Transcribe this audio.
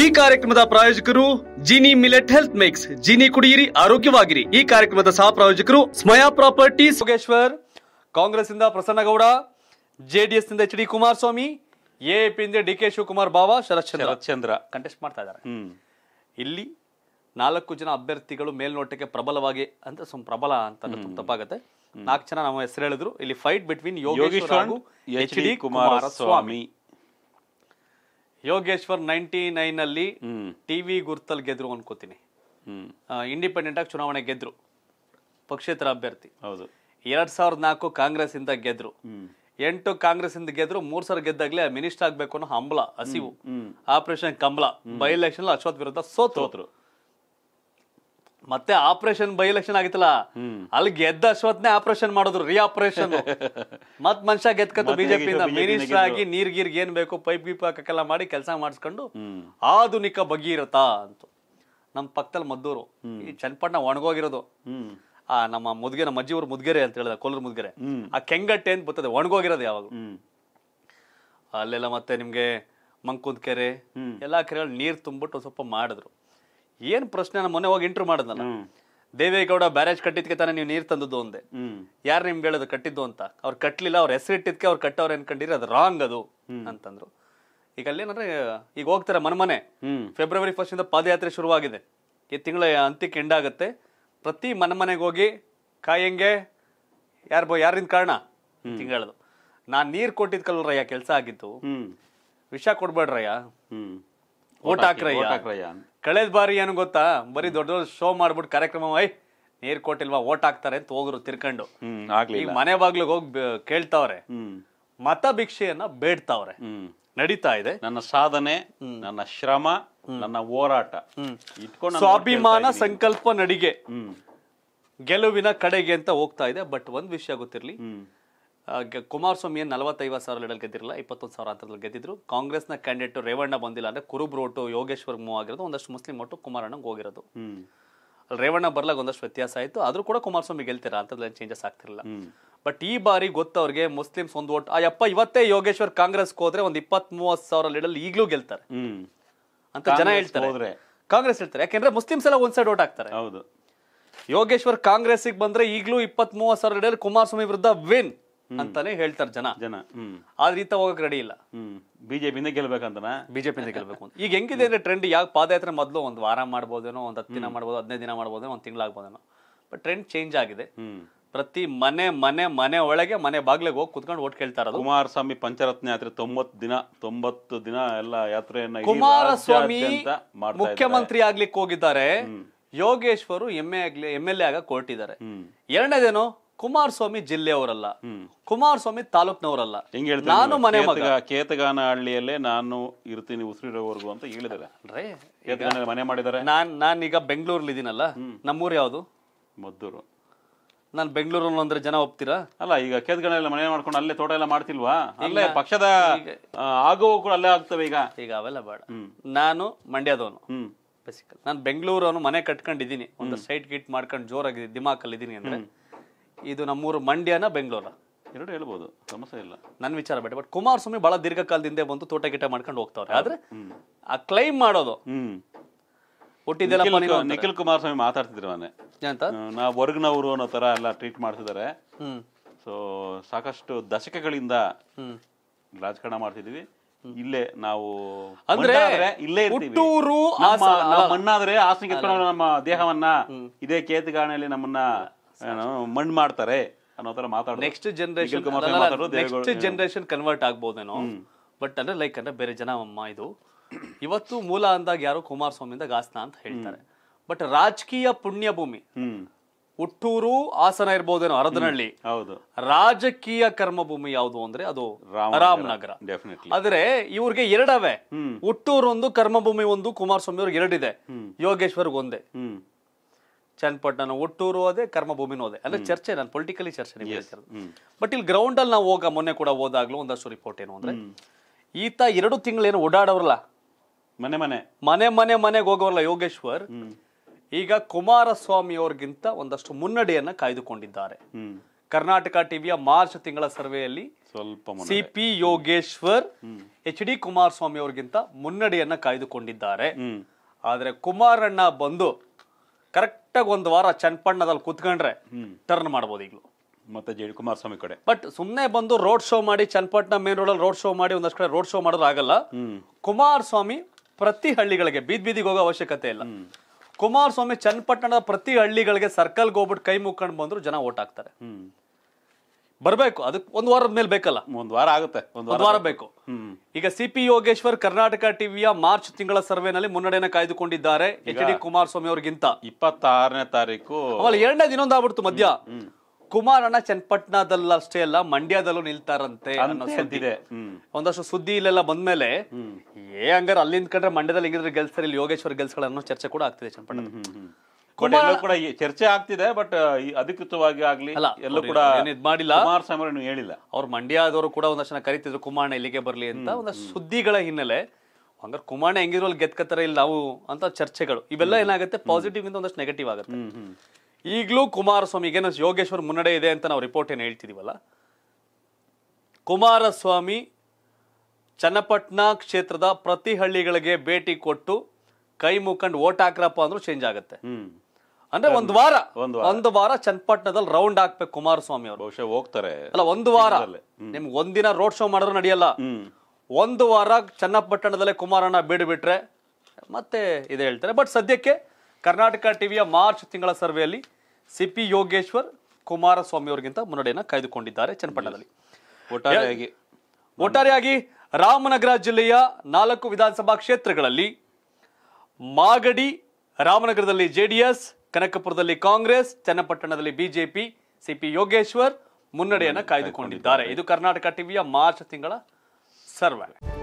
ಈ ಕಾರ್ಯಕ್ರಮದ ಪ್ರಾಯೋಜಕರು Jini millet health mix Jini ಕುಡಿಯಿರಿ ಆರೋಗ್ಯವಾಗಿರಿ ಈ ಕಾರ್ಯಕ್ರಮದ ಸಹ ಪ್ರಾಯೋಜಕರು ಸ್ಮಯಾ ಪ್ರಾಪರ್ಟಿ ಸೋಗೇಶ್ವರ್ ಕಾಂಗ್ರೆಸ್ ಇಂದ ಪ್ರಸನ್ನಗೌಡ ಜೆಡಿಎಸ್ ನಿಂದ ಎಚ್ ಡಿ ಕುಮಾರಸ್ವಾಮಿ ಎಪಿ ಇಂದ ಡಿ ಕೆ ಶಿವಕುಮಾರ್ ಬಾವ ಶರತ್ ಚಂದ್ರ ಕಂಟೆಸ್ಟ್ ಮಾಡ್ತಾ ಇದ್ದಾರೆ ಇಲ್ಲಿ ನಾಲ್ಕು ಜನ ಅಭ್ಯರ್ಥಿಗಳು ಮೇಲ್ನೋಟಕ್ಕೆ ಪ್ರಬಲವಾಗಿ ಅಂತ ಸುಮ್ ಪ್ರಬಲ ಅಂತ ತಪ್ಪಾಗತ್ತೆ ನಾಲ್ಕು ಜನ ನಮ್ಮ ಹೆಸರು ಹೇಳಿದ್ರು ಇಲ್ಲಿ fight between Yogeshwar H D Kumaraswamy Yogeshwar ninety nine ಅಲ್ಲಿ ಟಿವಿ ಗುರ್ತಲ್ ಗೆದ್ರು ಅನ್ಕೋತೀನಿ ಇಂಡಿಪೆಂಡೆಂಟ್ ಆಗಿ ಚುನಾವಣೆ ಗೆದ್ರು ಪಕ್ಷೇತರ ಅಭ್ಯರ್ಥಿ ಹೌದು ಎರಡ್ ಸಾವಿರದ ನಾಲ್ಕು ಕಾಂಗ್ರೆಸ್ ಇಂದ ಗೆದ್ರು ಎಂಟು ಕಾಂಗ್ರೆಸ್ ಇಂದ ಗೆದ್ರು ಮೂರ್ ಸಾವಿರ ಗೆದ್ದಾಗ್ಲೇ ಮಿನಿಸ್ಟರ್ ಆಗ್ಬೇಕು ಅನ್ನೋ ಹಂಬಲ ಹಸಿವು ಆಪರೇಷನ್ ಕಂಬಳ ಬೈ ಎಲೆಕ್ಷನ್ ಅಶ್ವತ್ ವಿರುದ್ಧ ಸೋತ್ರು ಮತ್ತೆ ಆಪರೇಷನ್ ಬೈ ಎಲೆಕ್ಷನ್ ಆಗಿತ್ತಲ್ಲ ಅಲ್ಲಿ ಗೆದ್ದ ಅಶ್ವತ್ನೇ ಆಪರೇಷನ್ ಮಾಡಿದ್ರು ರೀ ಆಪರೇಷನ್ ಮತ್ ಮನುಷ್ಯ ಗೆದ್ಕತ್ತು ಬಿಜೆಪಿ ಮಿನಿಸ್ಟರ್ ಆಗಿ ನೀರ್ ಗೀರ್ ಏನ್ ಬೇಕು ಪೈಪ್ ಗೀಪ್ ಹಾಕಕ್ಕೆಲ್ಲ ಮಾಡಿ ಕೆಲಸ ಮಾಡಿಸ್ಕೊಂಡು ಆಧುನಿಕ ಇರತ್ತಾ ಅಂತ ನಮ್ ಪಕ್ಕದಲ್ಲಿ ಮದ್ದೂರು ಈ ಚನ್ನಪಟ್ಟಣ ಒಣಗೋಗಿರೋದು ಆ ನಮ್ಮ ಮುದ್ಗೆ ನಮ್ಮ ಅಜ್ಜಿ ಮುದ್ಗೆರೆ ಅಂತ ಹೇಳಿದ ಕೊಲ್ಲೂರ್ ಮುದ್ಗೆರೆ ಆ ಕೆಂಗಟ್ಟೆ ಅಂತ ಬರ್ತದೆ ಒಣಗೋಗಿರೋದು ಯಾವಾಗ ಅಲ್ಲೆಲ್ಲ ಮತ್ತೆ ನಿಮ್ಗೆ ಮಂಕುಂದ್ ಕೆರೆ ಎಲ್ಲಾ ಕೆರೆಗಳು ನೀರ್ ತುಂಬಿಟ್ಟು ಸ್ವಲ್ಪ ಮಾಡಿದ್ರು ಏನ್ ಪ್ರಶ್ನೆ ನಾನು ಮೊನ್ನೆ ಹೋಗಿ ಇಂಟರ್ ಮಾಡಿದ್ನಲ್ಲ ದೇವೇಗೌಡ ಬ್ಯಾರೇಜ್ ಕಟ್ಟಿದ್ಕೆ ತಾನೇ ನೀವು ನೀರ್ ತಂದದ್ದು ಒಂದೇ ಯಾರು ನಿಮ್ಗೆ ಹೇಳೋದು ಕಟ್ಟಿದ್ದು ಅಂತ ಅವ್ರು ಕಟ್ಟಲಿಲ್ಲ ಅವ್ರ ಹೆಸರಿಟ್ಟಿದ್ಕೆ ಅವ್ರು ಕಟ್ಟವ್ರ ಅನ್ಕೊಂಡಿರಿ ಅದು ರಾಂಗ್ ಅದು ಅಂತಂದ್ರು ಈಗ ಅಲ್ಲೇನಂದ್ರೆ ಈಗ ಹೋಗ್ತಾರೆ ಮನ್ಮನೆ ಫೆಬ್ರವರಿ ಫಸ್ಟ್ ಇಂದ ಪಾದಯಾತ್ರೆ ಶುರುವಾಗಿದೆ ಈ ತಿಂಗಳ ಅಂತ್ಯಕ್ಕೆ ಎಂಡ್ ಆಗುತ್ತೆ ಪ್ರತಿ ಮನಮನೆಗೆ ಹೋಗಿ ಕಾಯಂಗೆ ಯಾರ ಬೋ ಯಾರಿಂದ ಕಾರಣ ತಿಂಗಳದು ನಾನ್ ನೀರ್ ಕೊಟ್ಟಿದ್ ಕಲ್ರಯ್ಯ ಕೆಲಸ ಆಗಿತ್ತು ವಿಷ ಕೊಡ್ಬೇಡ್ರಯ್ಯ ಓಟ್ ಹಾಕ್ರಯ್ಯ ಕಳೆದ ಬಾರಿ ಏನು ಗೊತ್ತಾ ಬರೀ ದೊಡ್ಡ ದೊಡ್ಡ ಶೋ ಮಾಡ್ಬಿಟ್ಟು ಕಾರ್ಯಕ್ರಮ ಐ ನೀರ್ ಕೊಟ್ಟಿಲ್ವಾ ಓಟ್ ಹಾಕ್ತಾರೆ ಅಂತ ಹೋಗ್ರು ತಿರ್ಕೊಂಡು ಮನೆ ಬಾಗ್ಲಿಗೆ ಹೋಗಿ ಕೇಳ್ತಾವ್ರೆ ಮತ ಭಿಕ್ಷೆಯನ್ನ ಬೇಡ್ತಾವ್ರೆ ನಡೀತಾ ಇದೆ ನನ್ನ ಸಾಧನೆ ನನ್ನ ಶ್ರಮ ನನ್ನ ಹೋರಾಟ ಇಟ್ಕೊಂಡು ಸ್ವಾಭಿಮಾನ ಸಂಕಲ್ಪ ನಡಿಗೆ ಗೆಲುವಿನ ಕಡೆಗೆ ಅಂತ ಹೋಗ್ತಾ ಇದೆ ಬಟ್ ಒಂದ್ ವಿಷಯ ಗೊತ್ತಿರ್ಲಿ ಕುಮಾರಸ್ವಾಮಿಯನ್ನು ನಲವತ್ತೈದು ಸಾವಿರ ಲೀಡಲ್ ಗೆದ್ದಿರಲ್ಲ ಇಪ್ಪತ್ತೊಂದು ಸಾವಿರ ಹತ್ರದಲ್ಲಿ ಗೆದ್ದಿದ್ರು ಕಾಂಗ್ರೆಸ್ನ ಕ್ಯಾಂಡಿಡೇಟ್ ರೇವಣ್ಣ ಬಂದಿಲ್ಲ ಅಂದರೆ ಕುರುಬ್ ರೋಟು ಯೋಗೇಶ್ವರ್ ಮೂವ್ ಆಗಿರೋದು ಒಂದಷ್ಟು ಮುಸ್ಲಿಂ ಒಟ್ಟು ಕುಮಾರಣ್ಣಗೆ ಹೋಗಿರೋದು ರೇವಣ್ಣ ಬರ್ಲಾಗ ಒಂದಷ್ಟು ವ್ಯತ್ಯಾಸ ಆಯಿತು ಆದರೂ ಕೂಡ ಕುಮಾರಸ್ವಾಮಿ ಗೆಲ್ತೀರಾ ಅಂತದ್ರಲ್ಲಿ ಚೇಂಜಸ್ ಆಗ್ತಿರಲ್ಲ ಬಟ್ ಈ ಬಾರಿ ಗೊತ್ತವ್ರಿಗೆ ಮುಸ್ಲಿಮ್ಸ್ ಒಂದು ಓಟ್ ಆ ಅಪ್ಪ ಇವತ್ತೇ ಯೋಗೇಶ್ವರ್ ಕಾಂಗ್ರೆಸ್ ಹೋದ್ರೆ ಒಂದು ಇಪ್ಪತ್ತ್ ಮೂವತ್ತು ಸಾವಿರ ಲೀಡಲ್ಲಿ ಈಗಲೂ ಗೆಲ್ತಾರೆ ಅಂತ ಜನ ಹೇಳ್ತಾರೆ ಕಾಂಗ್ರೆಸ್ ಹೇಳ್ತಾರೆ ಯಾಕೆಂದ್ರೆ ಮುಸ್ಲಿಮ್ಸ್ ಎಲ್ಲ ಒಂದ್ ಸೈಡ್ ಓಟ್ ಆಗ್ತಾರೆ ಹೌದು ಯೋಗೇಶ್ವರ್ ಕಾಂಗ್ರೆಸ್ಗೆ ಬಂದ್ರೆ ಈಗಲೂ ಇಪ್ಪತ್ತ್ ಮೂವತ್ತು ಸಾವಿರ ಲೀಡಲ್ಲಿ ಕುಮಾರಸ್ವಾಮಿ ವಿರುದ್ಧ ವಿನ್ ಅಂತಾನೆ ಹೇಳ್ತಾರೆ ಜನ ಜನ ಆದ್ರೆ ಈತ ಹೋಗಕ್ ರೆಡಿ ಇಲ್ಲ ಬಿಜೆಪಿಯಿಂದ ಗೆಲ್ಬೇಕಂತ ಬಿಜೆಪಿಯಿಂದ ಗೆಲ್ಬೇಕು ಅಂತ ಈಗ ಹೆಂಗಿದೆ ಅಂದ್ರೆ ಟ್ರೆಂಡ್ ಯಾವ ಪಾದಯಾತ್ರೆ ಮೊದಲು ಒಂದು ವಾರ ಮಾಡ್ಬೋದೇನೋ ಒಂದ್ ಹತ್ತು ದಿನ ಮಾಡ್ಬೋದು ಹದಿನೈದು ದಿನ ಮಾಡ್ಬೋದೇನೋ ಒಂದು ಆಗ್ಬೋದೇನೋ ಬಟ್ ಟ್ರೆಂಡ್ ಚೇಂಜ್ ಆಗಿದೆ ಪ್ರತಿ ಮನೆ ಮನೆ ಮನೆ ಒಳಗೆ ಮನೆ ಬಾಗ್ಲಿಗೆ ಹೋಗಿ ಕುತ್ಕೊಂಡು ಓಟ್ ಕೇಳ್ತಾರ ಕುಮಾರಸ್ವಾಮಿ ಪಂಚರತ್ನ ಯಾತ್ರೆ ತೊಂಬತ್ತು ದಿನ ತೊಂಬತ್ತು ದಿನ ಎಲ್ಲ ಯಾತ್ರೆಯನ್ನ ಕುಮಾರಸ್ವಾಮಿ ಮುಖ್ಯಮಂತ್ರಿ ಆಗ್ಲಿಕ್ಕೆ ಹೋಗಿದ್ದಾರೆ ಯೋಗೇಶ್ವರು ಎಂ ಎ ಆಗ್ಲಿ ಎಂ ಎಲ್ ಎ ಆಗ ಕೊಟ್ಟಿದ್ದಾರೆ ಎರಡನೇದೇನು ಕುಮಾರಸ್ವಾಮಿ ಜಿಲ್ಲೆಯವರಲ್ಲ ಕುಮಾರಸ್ವಾಮಿ ತಾಲೂಕ್ನವರಲ್ಲ ನಾನು ಮನೆ ಮಗ ಕೇತಗಾನ ಹಳ್ಳಿಯಲ್ಲೇ ನಾನು ಇರ್ತೀನಿ ಉಸಿರಿರೋವರೆಗೂ ಅಂತ ಹೇಳಿದಾರೆ ಮನೆ ಮಾಡಿದ್ದಾರೆ ನಾನ್ ನಾನೀಗ ಬೆಂಗಳೂರಲ್ಲಿ ಇದೀನಲ್ಲ ನಮ್ಮೂರು ಯಾವುದು ಮದ್ದೂರು ನಾನು ಬೆಂಗಳೂರಲ್ಲಿ ಅಂದ್ರೆ ಜನ ಒಪ್ತೀರಾ ಅಲ್ಲ ಈಗ ಕೇತಗಾನ ಮನೆ ಮಾಡ್ಕೊಂಡು ಅಲ್ಲೇ ತೋಟ ಎಲ್ಲ ಮಾಡ್ತಿಲ್ವಾ ಅಲ್ಲೇ ಪಕ್ಷದ ಆಗುವ ಕೂಡ ಅಲ್ಲೇ ಆಗ್ತವೆ ಈಗ ಈಗ ಅವೆಲ್ಲ ಬೇಡ ನಾನು ಮಂಡ್ಯದವನು ಬೇಸಿಕಲ್ ನಾನು ಬೆಂಗಳೂರವನು ಮನೆ ಕಟ್ಕೊಂಡಿದ್ದೀನಿ ಒಂದು ಸೈಟ್ ಗಿಟ್ ಮಾಡ್ಕೊಂಡು ಜೋರಾಗಿದ್ದೀನಿ ದಿಮಾಕಲ್ಲಿ ಇದೀನಿ ಅಂದ್ರೆ ಇದು ನಮ್ಮೂರು ಮಂಡ್ಯನ ಬೆಂಗಳೂರ ಎರಡು ಹೇಳ್ಬೋದು ಸಮಸ್ಯೆ ಇಲ್ಲ ನನ್ನ ವಿಚಾರ ಬೇಡ ಬಟ್ ಕುಮಾರಸ್ವಾಮಿ ಬಹಳ ದೀರ್ಘಕಾಲದಿಂದ ಬಂದು ತೋಟ ಗೀಟ ಮಾಡ್ಕೊಂಡು ಹೋಗ್ತಾವ್ರೆ ಆದ್ರೆ ಆ ಕ್ಲೈಮ್ ಮಾಡೋದು ಹ್ಮ್ ನಿಖಿಲ್ ಕುಮಾರಸ್ವಾಮಿ ಮಾತಾಡ್ತಿದ್ರು ಮನೆ ಅಂತ ನಾವು ಅನ್ನೋ ತರ ಎಲ್ಲ ಟ್ರೀಟ್ ಮಾಡ್ತಿದ್ದಾರೆ ಸೊ ಸಾಕಷ್ಟು ದಶಕಗಳಿಂದ ರಾಜಕಾರಣ ಮಾಡ್ತಿದೀವಿ ಇಲ್ಲೇ ನಾವು ಅಂದ್ರೆ ಇಲ್ಲೇ ಮಣ್ಣಾದ್ರೆ ಆಸನಿಗೆ ನಮ್ಮ ದೇಹವನ್ನ ಇದೇ ಕೇತುಗಾಣೆಯಲ್ಲಿ ನಮ್ಮನ್ನ ಮಣ್ಣು ಮಾಡ್ತಾರೆ ಅನ್ನೋ ತರ next generation next generation convert ಆಗ್ಬೋದೇನೋ ಬಟ್ ಅಂದ್ರೆ ಲೈಕ್ ಅಂದ್ರೆ ಬೇರೆ ಜನ ಅಮ್ಮ ಇದು ಇವತ್ತು ಮೂಲ ಅಂದಾಗ ಯಾರು ಕುಮಾರಸ್ವಾಮಿ ಕುಮಾರಸ್ವಾಮಿಯಿಂದ ಗಾಸನ ಅಂತ ಹೇಳ್ತಾರೆ ಬಟ್ ರಾಜಕೀಯ ಪುಣ್ಯ ಭೂಮಿ ಹುಟ್ಟೂರು ಆಸನ ಇರ್ಬೋದೇನೋ ಅರದನಹಳ್ಳಿ ಹೌದು ರಾಜಕೀಯ ಕರ್ಮಭೂಮಿ ಯಾವುದು ಅಂದ್ರೆ ಅದು ರಾಮನಗರ ಆದ್ರೆ ಇವ್ರಿಗೆ ಎರಡವೇ ಹುಟ್ಟೂರು ಒಂದು ಕರ್ಮಭೂಮಿ ಒಂದು ಕುಮಾರಸ್ವಾಮಿ ಅವ್ರಿಗೆ ಎರಡಿದೆ ಯೋಗೇಶ್ವರ್ಗ ಒಂದೇ ಚನ್ನಪಟ್ ಒಟ್ಟೂರು ಹೋದೆ ಕರ್ಮಭೂಮಿನೂ ಹೋದೆ ಅಂದ್ರೆ ಚರ್ಚೆ ನಾನು ಪೊಲಿಟಿಕಲಿ ಚರ್ಚೆ ಬಟ್ ಇಲ್ಲಿ ಅಲ್ಲಿ ನಾವು ಹೋಗ ಮೊನ್ನೆ ಕೂಡ ಹೋದಾಗ್ಲೂ ಒಂದಷ್ಟು ರಿಪೋರ್ಟ್ ಏನು ಅಂದ್ರೆ ಈತ ಎರಡು ತಿಂಗಳೇನು ಓಡಾಡೋರಲ್ಲ ಮನೆ ಮನೆ ಮನೆ ಮನೆ ಮನೆಗೆ ಹೋಗೋರಲ್ಲ ಯೋಗೇಶ್ವರ್ ಈಗ ಕುಮಾರಸ್ವಾಮಿ ಅವ್ರಿಗಿಂತ ಒಂದಷ್ಟು ಮುನ್ನಡೆಯನ್ನ ಕಾಯ್ದುಕೊಂಡಿದ್ದಾರೆ ಕರ್ನಾಟಕ ಟಿವಿಯ ಮಾರ್ಚ್ ತಿಂಗಳ ಸರ್ವೆಯಲ್ಲಿ ಸ್ವಲ್ಪ C P Yogeshwar H D Kumaraswamy ಅವ್ರಿಗಿಂತ ಮುನ್ನಡೆಯನ್ನ ಕಾಯ್ದುಕೊಂಡಿದ್ದಾರೆ ಆದ್ರೆ ಕುಮಾರಣ್ಣ ಬಂದು ಕರೆಕ್ಟ್ ಕರೆಕ್ಟಾಗಿ ಒಂದು ವಾರ ಚನ್ನಪಣ್ಣದಲ್ಲಿ ಕುತ್ಕೊಂಡ್ರೆ ಟರ್ನ್ ಮಾಡ್ಬೋದು ಈಗಲೂ ಮತ್ತೆ ಜೆ ಡಿ ಕುಮಾರಸ್ವಾಮಿ ಕಡೆ ಬಟ್ ಸುಮ್ಮನೆ ಬಂದು ರೋಡ್ ಶೋ ಮಾಡಿ ಚನ್ನಪಟ್ಟಣ ಮೇನ್ ರೋಡಲ್ಲಿ ರೋಡ್ ಶೋ ಮಾಡಿ ಒಂದಷ್ಟು ಕಡೆ ರೋಡ್ ಶೋ ಮಾಡೋದು ಆಗಲ್ಲ ಕುಮಾರಸ್ವಾಮಿ ಪ್ರತಿ ಹಳ್ಳಿಗಳಿಗೆ ಬೀದ್ ಬೀದಿಗೆ ಹೋಗೋ ಅವಶ್ಯಕತೆ ಇಲ್ಲ ಕುಮಾರಸ್ವಾಮಿ ಚನ್ನಪಟ್ಟಣದ ಪ್ರತಿ ಹಳ್ಳಿಗಳಿಗೆ ಸರ್ಕಲ್ಗೆ ಹೋಗ್ಬಿಟ್ಟು ಕೈ ಮುಕ್ಕೊಂಡು ಬಂದ್ರು ಜನ ಓಟ್ ಹಾಕ್ತಾರೆ ಬರ್ಬೇಕು ಅದಕ್ಕೆ ಒಂದು ವಾರದ ಮೇಲೆ ಬೇಕಲ್ಲ ಒಂದ್ ವಾರ ಆಗುತ್ತೆ ಒಂದ್ ವಾರ ಬೇಕು ಈಗ ಸಿಪಿ ಯೋಗೇಶ್ವರ್ ಕರ್ನಾಟಕ ಟಿವಿಯ ಮಾರ್ಚ್ ತಿಂಗಳ ಸರ್ವೆನಲ್ಲಿ ಮುನ್ನಡೆಯನ್ನು ಕಾಯ್ದುಕೊಂಡಿದ್ದಾರೆ ಎಚ್ ಡಿ ಕುಮಾರಸ್ವಾಮಿ ಅವ್ರಿಗಿಂತ ಇಪ್ಪತ್ತಾರನೇ ತಾರೀಕು ಆಮೇಲೆ ಎರಡನೇ ಒಂದ್ ಆಗ್ಬಿಡ್ತು ಮಧ್ಯ ಕುಮಾರಣ್ಣ ಚನ್ನಪಟ್ಟಣದಲ್ಲಿ ಅಷ್ಟೇ ಅಲ್ಲ ಮಂಡ್ಯದಲ್ಲೂ ನಿಲ್ತಾರಂತೆ ಇದೆ ಒಂದಷ್ಟು ಸುದ್ದಿ ಇಲ್ಲೆಲ್ಲ ಬಂದ್ಮೇಲೆ ಏ ಹಂಗಾರೆ ಅಲ್ಲಿಂದ ಕಂಡ್ರೆ ಮಂಡ್ಯದಲ್ಲಿ ಹಿಂಗಿದ್ರೆ ಇಲ್ಲಿ ಯೋಗೇಶ್ವರ್ ಗೆಲ್ಸ್ತಾರೆ ಅನ್ನೋ ಚರ್ಚೆ ಕೂಡ ಆಗ್ತಿದೆ ಚನ್ನಪಟ್ಟಣ ಕೂಡ ಚರ್ಚೆ ಆಗ್ತಿದೆ ಬಟ್ ಅಧಿಕೃತವಾಗಿ ಆಗ್ಲಿ ಎಲ್ಲೂ ಕೂಡ ಮಾಡಿಲ್ಲ. ಕುಮಾರಸ್ವಾಮಿ ಅವ್ರು ಹೇಳಿಲ್ಲ ಮಂಡ್ಯದವರು ಕೂಡ ಒಂದಷ್ಟು ಕರೀತಿದ್ರು ಕರಿತಿದ್ರು ಕುಮಾರಣ್ಣ ಇಲ್ಲಿಗೆ ಬರಲಿ ಅಂತ ಒಂದಷ್ಟು ಸುದ್ದಿಗಳ ಹಿನ್ನೆಲೆ ಹಂಗಾರೆ ಕುಮಾರಣ್ಣ ಹೆಂಗಿದ್ರು ಅಲ್ಲಿ ಇಲ್ಲ ಇಲ್ಲ ನಾವು ಅಂತ ಚರ್ಚೆಗಳು ಇವೆಲ್ಲ ಏನಾಗುತ್ತೆ ಪಾಸಿಟಿವ್ ಇಂದ ಒಂದಷ್ಟು ನೆಗೆಟಿವ್ ಆಗುತ್ತೆ ಈಗಲೂ ಕುಮಾರಸ್ವಾಮಿ ಏನೋ ಯೋಗೇಶ್ವರ್ ಮುನ್ನಡೆ ಇದೆ ಅಂತ ನಾವು ರಿಪೋರ್ಟ್ ಏನ್ ಹೇಳ್ತಿದೀವಲ್ಲ ಕುಮಾರಸ್ವಾಮಿ ಚನ್ನಪಟ್ಟಣ ಕ್ಷೇತ್ರದ ಪ್ರತಿ ಹಳ್ಳಿಗಳಿಗೆ ಭೇಟಿ ಕೊಟ್ಟು ಕೈ ಮುಖಂಡ್ ಓಟ್ ಹಾಕ್ರಪ್ಪ ಅಂದ್ರೂ ಚೇಂಜ್ ಆಗುತ್ತೆ ಅಂದ್ರೆ ಒಂದ್ ವಾರ ಒಂದು ವಾರ ಚನ್ನಪಟ್ಟಣದಲ್ಲಿ ರೌಂಡ್ ಹಾಕ್ಬೇಕು ಕುಮಾರಸ್ವಾಮಿ ಅವರು ಬಹುಶಃ ಹೋಗ್ತಾರೆ ಅಲ್ಲ ಒಂದು ವಾರ ನಿಮ್ಗೆ ಒಂದಿನ ರೋಡ್ ಶೋ ಮಾಡಿದ್ರು ನಡೆಯಲ್ಲ ಒಂದು ವಾರ ಚನ್ನಪಟ್ಟಣದಲ್ಲೇ ಕುಮಾರಣ್ಣ ಬಿಡ್ಬಿಟ್ರೆ ಮತ್ತೆ ಇದೇ ಹೇಳ್ತಾರೆ ಬಟ್ ಸದ್ಯಕ್ಕೆ ಕರ್ನಾಟಕ ಟಿವಿಯ ಮಾರ್ಚ್ ತಿಂಗಳ ಸರ್ವೆಯಲ್ಲಿ ಸಿ ಪಿ ಯೋಗೇಶ್ವರ್ ಕುಮಾರಸ್ವಾಮಿ ಅವರಿಗಿಂತ ಮುನ್ನಡೆಯನ್ನ ಕಾಯ್ದುಕೊಂಡಿದ್ದಾರೆ ಚನ್ನಪಟ್ಟಣದಲ್ಲಿ ಒಟ್ಟಾರೆಯಾಗಿ ಒಟ್ಟಾರೆಯಾಗಿ ರಾಮನಗರ ಜಿಲ್ಲೆಯ ನಾಲ್ಕು ವಿಧಾನಸಭಾ ಕ್ಷೇತ್ರಗಳಲ್ಲಿ ಮಾಗಡಿ ರಾಮನಗರದಲ್ಲಿ ಜೆಡಿಎಸ್ ಕನಕಪುರದಲ್ಲಿ ಕಾಂಗ್ರೆಸ್ ಚನ್ನಪಟ್ಟಣದಲ್ಲಿ ಬಿಜೆಪಿ ಸಿಪಿ ಯೋಗೇಶ್ವರ್ ಮುನ್ನಡೆಯನ್ನು ಕಾಯ್ದುಕೊಂಡಿದ್ದಾರೆ ಇದು ಕರ್ನಾಟಕ ಟಿವಿಯ ಮಾರ್ಚ್ ತಿಂಗಳ ಸರ್ವೆ